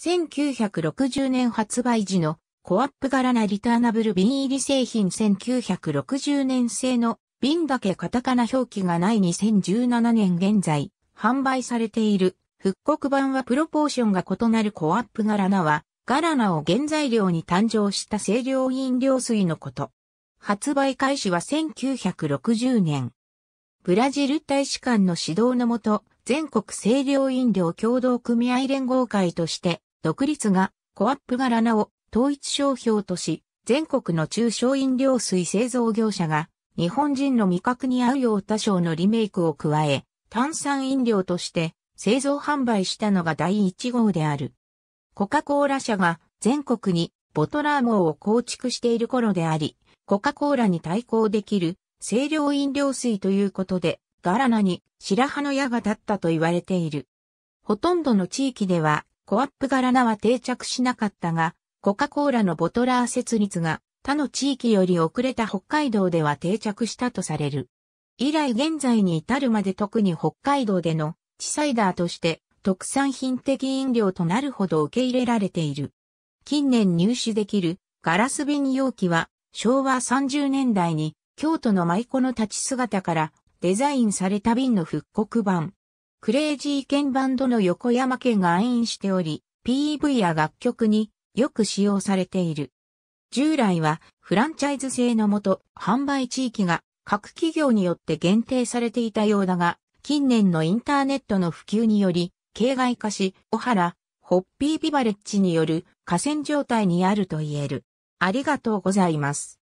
1960年発売時のコアップ柄なリターナブル瓶入り製品1960年製の瓶だけカタカナ表記がない2017年現在販売されている復刻版はプロポーションが異なるコアップ柄なはガラナを原材料に誕生した清涼飲料水のこと。発売開始は1960年。ブラジル大使館の指導のもと、全国清涼飲料共同組合連合会として独立がコアップガラナを統一商標とし、全国の中小飲料水製造業者が日本人の味覚に合うよう他少のリメイクを加え、炭酸飲料として製造販売したのが第1号である。コカ・コーラ社が全国にボトラー網を構築している頃であり、コカ・コーラに対抗できる清涼飲料水ということで、ガラナに白羽の矢が立ったと言われている。ほとんどの地域ではコアップ柄は定着しなかったが、コカ・コーラのボトラー設立が他の地域より遅れた北海道では定着したとされる。以来現在に至るまで特に北海道での地サイダーとして特産品的飲料となるほど受け入れられている。近年入手できるガラス瓶容器は昭和30年代に京都の舞妓の立ち姿からデザインされた瓶の復刻版クレイジーケンバンドの横山家が暗飲しており、PV や楽曲によく使用されている。従来はフランチャイズ制のもと販売地域が各企業によって限定されていたようだが、近年のインターネットの普及により、形外化し、小原、ホッピービバレッジによる河川状態にあると言える。ありがとうございます。